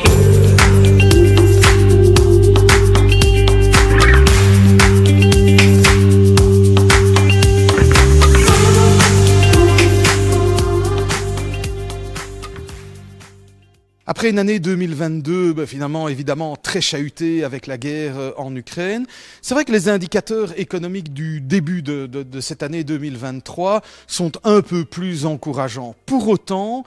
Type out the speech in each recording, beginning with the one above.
Thank you. Après une année 2022, bah, finalement, évidemment, très chahutée avec la guerre euh, en Ukraine, c'est vrai que les indicateurs économiques du début de, cette année 2023 sont un peu plus encourageants. Pour autant,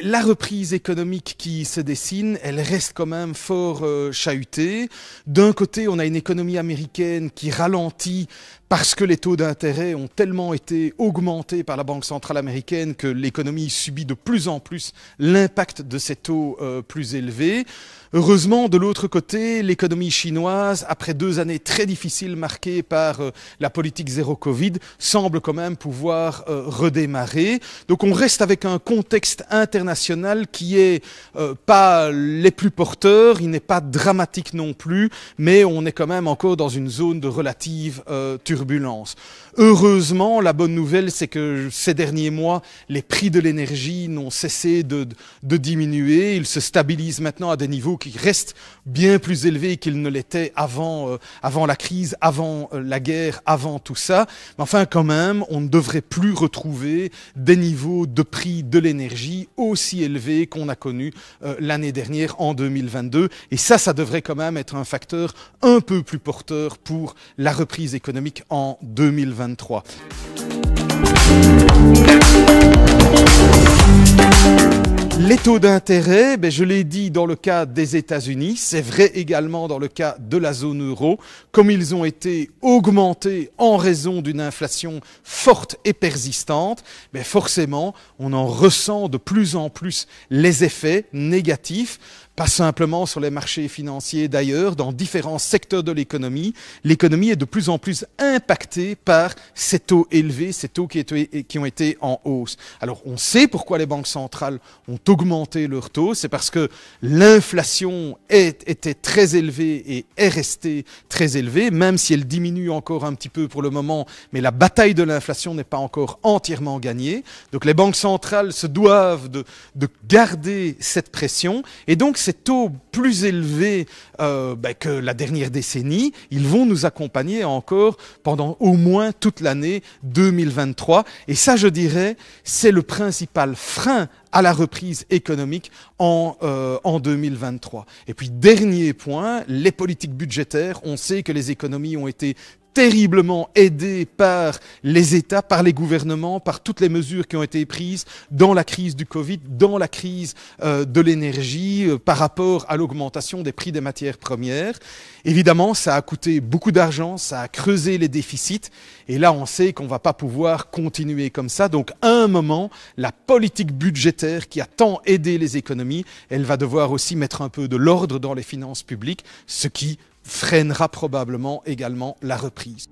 la reprise économique qui se dessine, elle reste quand même fort euh, chahutée. D'un côté, on a une économie américaine qui ralentit parce que les taux d'intérêt ont tellement été augmentés par la Banque centrale américaine que l'économie subit de plus en plus l'impact de ces taux euh, euh, plus élevés. Heureusement, de l'autre côté, l'économie chinoise, après deux années très difficiles marquées par euh, la politique zéro Covid, semble quand même pouvoir euh, redémarrer. Donc on reste avec un contexte international qui est pas les plus porteurs, il n'est pas dramatique non plus, mais on est quand même encore dans une zone de relative turbulence. Heureusement, la bonne nouvelle, c'est que ces derniers mois, les prix de l'énergie n'ont cessé de, de diminuer. Ils se stabilise maintenant à des niveaux qui restent bien plus élevés qu'ils ne l'étaient avant, euh, avant la crise, avant euh, la guerre, avant tout ça. Mais enfin, quand même, on ne devrait plus retrouver des niveaux de prix de l'énergie aussi élevés qu'on a connus euh, l'année dernière en 2022. Et ça, ça devrait quand même être un facteur un peu plus porteur pour la reprise économique en 2023. Les taux d'intérêt, ben, je l'ai dit dans le cas des États-Unis, c'est vrai également dans le cas de la zone euro, comme ils ont été augmentés en raison d'une inflation forte et persistante, ben forcément on en ressent de plus en plus les effets négatifs pas simplement sur les marchés financiers d'ailleurs, dans différents secteurs de l'économie. L'économie est de plus en plus impactée par ces taux élevés, ces taux qui, qui, ont été en hausse. Alors on sait pourquoi les banques centrales ont augmenté leurs taux, c'est parce que l'inflation était très élevée et est restée très élevée, même si elle diminue encore un petit peu pour le moment, mais la bataille de l'inflation n'est pas encore entièrement gagnée. Donc les banques centrales se doivent de, de garder cette pression. Et donc cette taux plus élevé euh, ben, que la dernière décennie, ils vont nous accompagner encore pendant au moins toute l'année 2023. Et ça, je dirais, c'est le principal frein à la reprise économique en, euh, en 2023. Et puis, dernier point, les politiques budgétaires. On sait que les économies ont été terriblement aidé par les États, par les gouvernements, par toutes les mesures qui ont été prises dans la crise du Covid, dans la crise euh, de l'énergie, euh, par rapport à l'augmentation des prix des matières premières. Évidemment, ça a coûté beaucoup d'argent, ça a creusé les déficits, et là on sait qu'on ne va pas pouvoir continuer comme ça. Donc à un moment, la politique budgétaire qui a tant aidé les économies, elle va devoir aussi mettre un peu de l'ordre dans les finances publiques, ce qui freinera probablement également la reprise.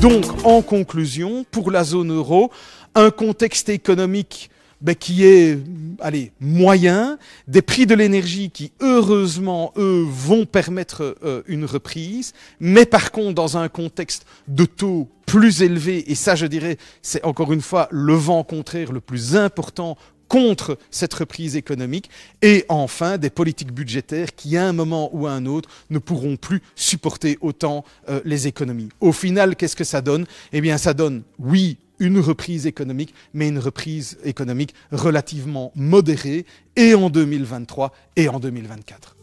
Donc, en conclusion, pour la zone euro, un contexte économique ben, qui est allez, moyen, des prix de l'énergie qui, heureusement, eux, vont permettre euh, une reprise, mais par contre, dans un contexte de taux plus élevé, et ça, je dirais, c'est encore une fois le vent contraire le plus important contre cette reprise économique, et enfin des politiques budgétaires qui, à un moment ou à un autre, ne pourront plus supporter autant euh, les économies. Au final, qu'est-ce que ça donne Eh bien, ça donne, oui, une reprise économique, mais une reprise économique relativement modérée, et en 2023 et en 2024.